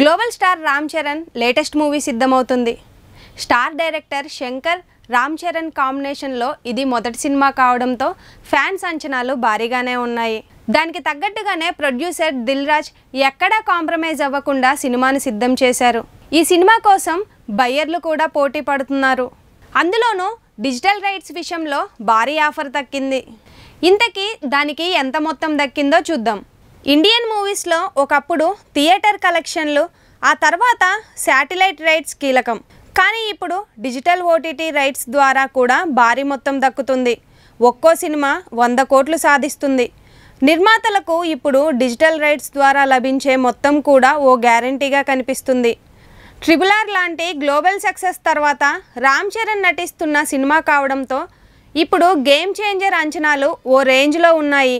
global star Ram Charan latest movie సిద్ధమవుతుంది star director Shankar Ram Charan కాంబినేషన్లో ఇది మొదటి సినిమా కావడంతో ఫ్యాన్స్ అంచనాలు భారీగానే ఉన్నాయి దానికి తగ్గట్టుగానే ప్రొడ్యూసర్ దిల్ రాజ్ ఎక్కడా కాంప్రమైజ్ అవ్వకుండా సినిమాను సిద్ధం చేశారు ఈ సినిమా కోసం బయ్యర్లు కూడా పోటీ పడుతున్నారు అందులోనూ డిజిటల్ రైట్స్ విషయంలో భారీ ఆఫర్ దక్కింది ఇంతకీ దానికి ఎంత మొత్తం దక్కిందో చూద్దాం ఇండియన్ మూవీస్లో ఒకప్పుడు థియేటర్ కలెక్షన్లు ఆ తర్వాత శాటిలైట్ రైట్స్ కీలకం కానీ ఇప్పుడు డిజిటల్ ఓటీటీ రైట్స్ ద్వారా కూడా భారీ మొత్తం దక్కుతుంది ఒక్కో సినిమా వంద కోట్లు సాధిస్తుంది నిర్మాతలకు ఇప్పుడు డిజిటల్ రైట్స్ ద్వారా లభించే మొత్తం కూడా ఓ గ్యారంటీగా కనిపిస్తుంది ట్రిబుల్ ఆర్ లాంటి గ్లోబల్ సక్సెస్ తర్వాత రామ్ చరణ్ నటిస్తున్న సినిమా కావడంతో ఇప్పుడు గేమ్ చేంజర్ అంచనాలు ఓ రేంజ్లో ఉన్నాయి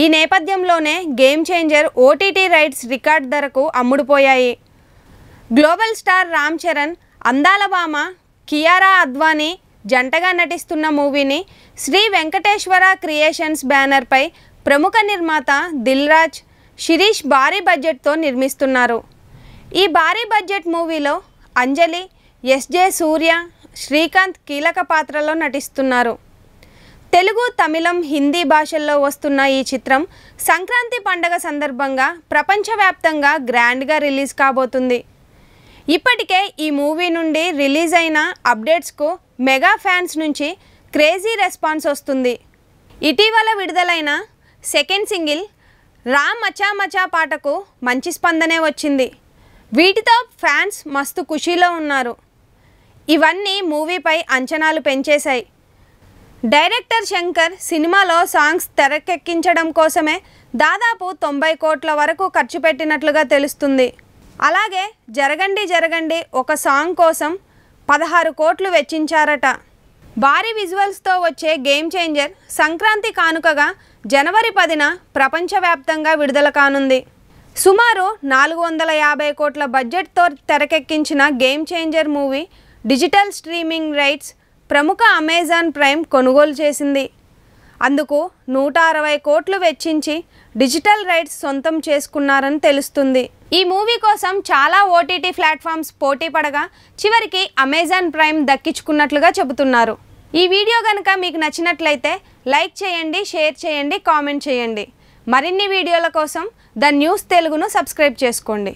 ఈ నేపథ్యంలోనే game changer OTT rights record ధరకు అమ్ముడుపోయాయి గ్లోబల్ స్టార్ రామ్ చరణ్ అందాల భామ కియారా అద్వానీ జంటగా నటిస్తున్న మూవీని శ్రీ వెంకటేశ్వర క్రియేషన్స్ బ్యానర్పై ప్రముఖ నిర్మాత దిల్రాజ్ శిరీష్ భారీ బడ్జెట్తో నిర్మిస్తున్నారు ఈ భారీ బడ్జెట్ మూవీలో అంజలి ఎస్జే సూర్య శ్రీకాంత్ కీలక పాత్రలో నటిస్తున్నారు తెలుగు తమిళం హిందీ భాషల్లో వస్తున్న ఈ చిత్రం సంక్రాంతి పండగ సందర్భంగా ప్రపంచవ్యాప్తంగా గ్రాండ్గా రిలీజ్ కాబోతుంది ఇప్పటికే ఈ మూవీ నుండి రిలీజ్ అయిన అప్డేట్స్కు మెగా ఫ్యాన్స్ నుంచి క్రేజీ రెస్పాన్స్ వస్తుంది ఇటీవల విడుదలైన సెకండ్ సింగిల్ రా మచా మచా పాటకు మంచి స్పందనే వచ్చింది వీటితో ఫ్యాన్స్ మస్తు ఖుషీలో ఉన్నారు ఇవన్నీ మూవీపై అంచనాలు పెంచేశాయి డైరెక్టర్ శంకర్ సినిమాలో సాంగ్స్ తెరకెక్కించడం కోసమే దాదాపు తొంభై కోట్ల వరకు ఖర్చు పెట్టినట్లుగా తెలుస్తుంది అలాగే జరగండి జరగండి ఒక సాంగ్ కోసం పదహారు కోట్లు వెచ్చించారట భారీ విజువల్స్తో వచ్చే గేమ్ చేంజర్ సంక్రాంతి కానుకగా జనవరి పదిన ప్రపంచవ్యాప్తంగా విడుదల కానుంది సుమారు నాలుగు వందల యాభై కోట్ల బడ్జెట్తో తెరకెక్కించిన game changer movie digital streaming rights ప్రముఖ అమెజాన్ ప్రైమ్ కొనుగోలు చేసింది అందుకు నూట అరవై కోట్లు వెచ్చించి డిజిటల్ రైట్స్ సొంతం చేసుకున్నారని తెలుస్తుంది ఈ మూవీ కోసం చాలా ఓటీటీ ప్లాట్ఫామ్స్ పోటీ పడగా చివరికి అమెజాన్ ప్రైమ్ దక్కించుకున్నట్లుగా చెబుతున్నారు ఈ వీడియో కనుక మీకు నచ్చినట్లయితే లైక్ చేయండి షేర్ చేయండి కామెంట్ చేయండి మరిన్ని వీడియోల కోసం ద న్యూస్ తెలుగును సబ్స్క్రైబ్ చేసుకోండి